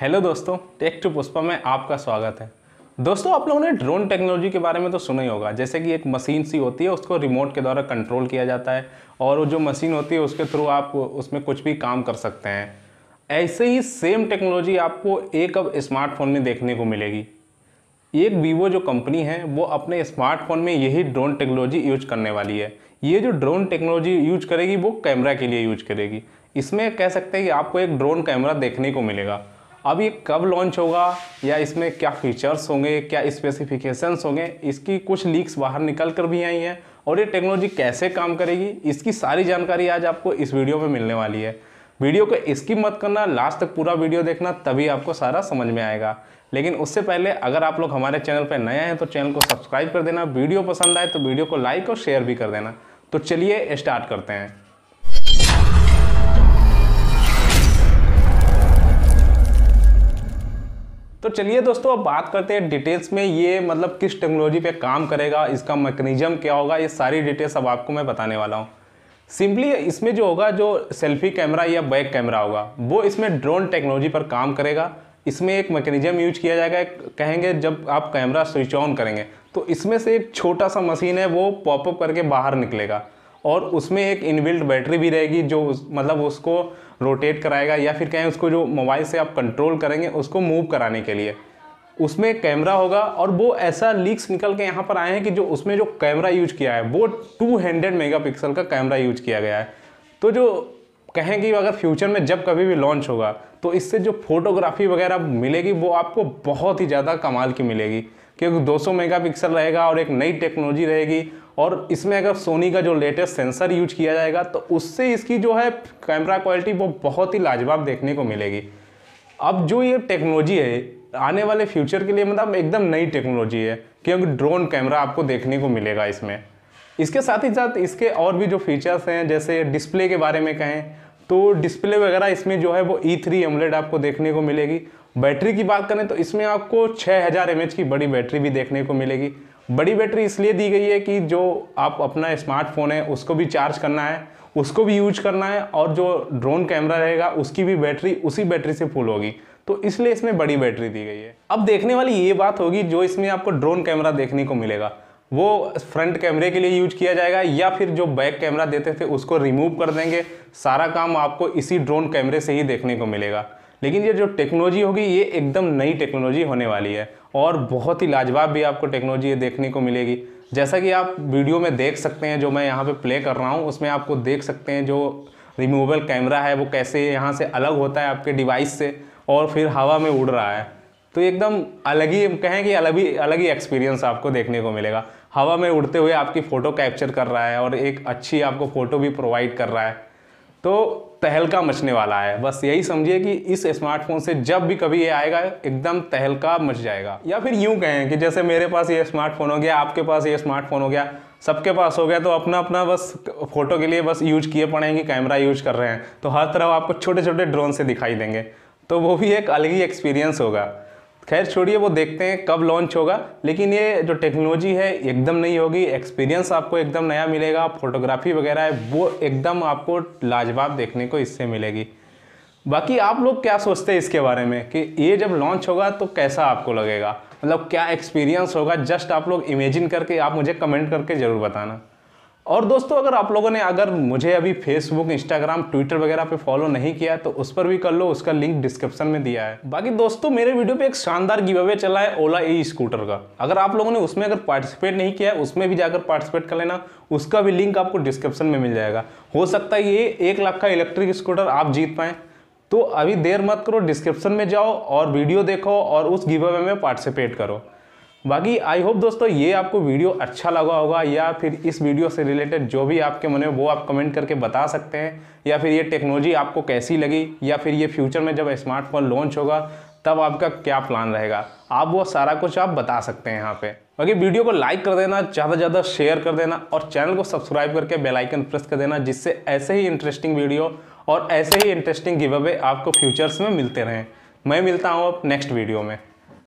hello दोस्तों take to Pushpa में आपका स्वागत है दोस्तों आप लोगों ने ड्रोन टेक्नोलॉजी के बारे में तो सुना ही होगा जैसे कि एक मशीन सी होती है उसको रिमोट के द्वारा कंट्रोल किया जाता है और वो जो मशीन होती है उसके थ्रू आप उसमें कुछ भी काम कर सकते हैं ऐसे ही सेम टेक्नोलॉजी आपको एक अब स्मार्टफोन में देखने को मिलेगी एक वीवो जो कंपनी है वो अपने स्मार्टफोन में यही ड्रोन टेक्नोलॉजी यूज करने वाली है ये जो ड्रोन टेक्नोलॉजी यूज करेगी वो कैमरा के लिए यूज करेगी इसमें कह सकते हैं कि आपको एक ड्रोन कैमरा देखने को मिलेगा अभी कब लॉन्च होगा या इसमें क्या फीचर्स होंगे क्या स्पेसिफिकेशंस होंगे इसकी कुछ लीक्स बाहर निकल कर भी आई हैं और ये टेक्नोलॉजी कैसे काम करेगी इसकी सारी जानकारी आज आपको इस वीडियो में मिलने वाली है वीडियो को इसकी मत करना लास्ट तक पूरा वीडियो देखना तभी आपको सारा समझ में आएगा लेकिन उससे पहले अगर आप लोग हमारे चैनल पर नए हैं तो चैनल को सब्सक्राइब कर देना वीडियो पसंद आए तो वीडियो को लाइक और शेयर भी कर देना तो चलिए स्टार्ट करते हैं तो चलिए दोस्तों अब बात करते हैं डिटेल्स में ये मतलब किस टेक्नोलॉजी पे काम करेगा इसका मैकेनिज्म क्या होगा ये सारी डिटेल्स अब आपको मैं बताने वाला हूँ सिंपली इसमें जो होगा जो सेल्फी कैमरा या बैक कैमरा होगा वो इसमें ड्रोन टेक्नोलॉजी पर काम करेगा इसमें एक मैकेनिज्म यूज किया जाएगा कहेंगे जब आप कैमरा स्विच ऑन करेंगे तो इसमें से एक छोटा सा मशीन है वो पॉपअप करके बाहर निकलेगा और उसमें एक इनबिल्ट बैटरी भी रहेगी जो उस, मतलब उसको रोटेट कराएगा या फिर कहें उसको जो मोबाइल से आप कंट्रोल करेंगे उसको मूव कराने के लिए उसमें कैमरा होगा और वो ऐसा लीक्स निकल के यहाँ पर आए हैं कि जो उसमें जो कैमरा यूज किया है वो 200 पिक्सल का कैमरा यूज किया गया है तो जो कहें कि अगर फ्यूचर में जब कभी भी लॉन्च होगा तो इससे जो फोटोग्राफी वगैरह मिलेगी वो आपको बहुत ही ज़्यादा कमाल की मिलेगी क्योंकि 200 मेगापिक्सल रहेगा और एक नई टेक्नोलॉजी रहेगी और इसमें अगर सोनी का जो लेटेस्ट सेंसर यूज किया जाएगा तो उससे इसकी जो है कैमरा क्वालिटी वो बहुत ही लाजवाब देखने को मिलेगी अब जो ये टेक्नोलॉजी है आने वाले फ्यूचर के लिए मतलब एकदम नई टेक्नोलॉजी है क्योंकि ड्रोन कैमरा आपको देखने को मिलेगा इसमें इसके साथ ही साथ इसके और भी जो फीचर्स हैं जैसे डिस्प्ले के बारे में कहें तो डिस्प्ले वगैरह इसमें जो है वो ई थ्री एमलेट आपको देखने को मिलेगी बैटरी की बात करें तो इसमें आपको 6000 हज़ार की बड़ी बैटरी भी देखने को मिलेगी बड़ी बैटरी इसलिए दी गई है कि जो आप अपना स्मार्टफोन है उसको भी चार्ज करना है उसको भी यूज करना है और जो ड्रोन कैमरा रहेगा उसकी भी बैटरी उसी बैटरी से फुल होगी तो इसलिए इसमें बड़ी बैटरी दी गई है अब देखने वाली ये बात होगी जो इसमें आपको ड्रोन कैमरा देखने को मिलेगा वो फ्रंट कैमरे के लिए यूज किया जाएगा या फिर जो बैक कैमरा देते थे उसको रिमूव कर देंगे सारा काम आपको इसी ड्रोन कैमरे से ही देखने को मिलेगा लेकिन ये जो टेक्नोलॉजी होगी ये एकदम नई टेक्नोलॉजी होने वाली है और बहुत ही लाजवाब भी आपको टेक्नोलॉजी ये देखने को मिलेगी जैसा कि आप वीडियो में देख सकते हैं जो मैं यहाँ पे प्ले कर रहा हूँ उसमें आपको देख सकते हैं जो रिमूवेबल कैमरा है वो कैसे यहाँ से अलग होता है आपके डिवाइस से और फिर हवा में उड़ रहा है तो एकदम अलग ही कहें कि अलग ही अलग ही एक्सपीरियंस आपको देखने को मिलेगा हवा में उड़ते हुए आपकी फ़ोटो कैप्चर कर रहा है और एक अच्छी आपको फ़ोटो भी प्रोवाइड कर रहा है तो तहलका मचने वाला है बस यही समझिए कि इस स्मार्टफोन से जब भी कभी ये आएगा एकदम तहलका मच जाएगा या फिर यूँ कहें कि जैसे मेरे पास ये स्मार्टफोन हो गया आपके पास ये स्मार्टफोन हो गया सबके पास हो गया तो अपना अपना बस फोटो के लिए बस यूज किए पड़े कि कैमरा यूज कर रहे हैं तो हर तरफ आपको छोटे छोटे ड्रोन से दिखाई देंगे तो वो भी एक अलग ही एक्सपीरियंस होगा खैर छोड़िए वो देखते हैं कब लॉन्च होगा लेकिन ये जो टेक्नोलॉजी है एकदम नहीं होगी एक्सपीरियंस आपको एकदम नया मिलेगा फोटोग्राफी वगैरह है वो एकदम आपको लाजवाब देखने को इससे मिलेगी बाकी आप लोग क्या सोचते हैं इसके बारे में कि ये जब लॉन्च होगा तो कैसा आपको लगेगा मतलब क्या एक्सपीरियंस होगा जस्ट आप लोग इमेजिन करके आप मुझे कमेंट करके ज़रूर बताना और दोस्तों अगर आप लोगों ने अगर मुझे अभी फेसबुक इंस्टाग्राम ट्विटर वगैरह पे फॉलो नहीं किया तो उस पर भी कर लो उसका लिंक डिस्क्रिप्शन में दिया है बाकी दोस्तों मेरे वीडियो पे एक शानदार गिव अवे चला है ओला ई स्कूटर का अगर आप लोगों ने उसमें अगर पार्टिसिपेट नहीं किया है उसमें भी जाकर पार्टिसिपेट कर लेना उसका भी लिंक आपको डिस्क्रिप्शन में मिल जाएगा हो सकता है ये एक लाख का इलेक्ट्रिक स्कूटर आप जीत पाए तो अभी देर मत करो डिस्क्रिप्शन में जाओ और वीडियो देखो और उस गिव अवे में पार्टिसिपेट करो बाकी आई होप दोस्तों ये आपको वीडियो अच्छा लगा होगा या फिर इस वीडियो से रिलेटेड जो भी आपके मन में वो आप कमेंट करके बता सकते हैं या फिर ये टेक्नोलॉजी आपको कैसी लगी या फिर ये फ्यूचर में जब स्मार्टफोन लॉन्च होगा तब आपका क्या प्लान रहेगा आप वो सारा कुछ आप बता सकते हैं यहाँ पे बाकी वीडियो को लाइक कर देना ज़्यादा से ज़्यादा शेयर कर देना और चैनल को सब्सक्राइब करके बेल आइकन प्रेस कर देना जिससे ऐसे ही इंटरेस्टिंग वीडियो और ऐसे ही इंटरेस्टिंग गिव आपको फ्यूचर्स में मिलते रहें मैं मिलता हूँ अब नेक्स्ट वीडियो में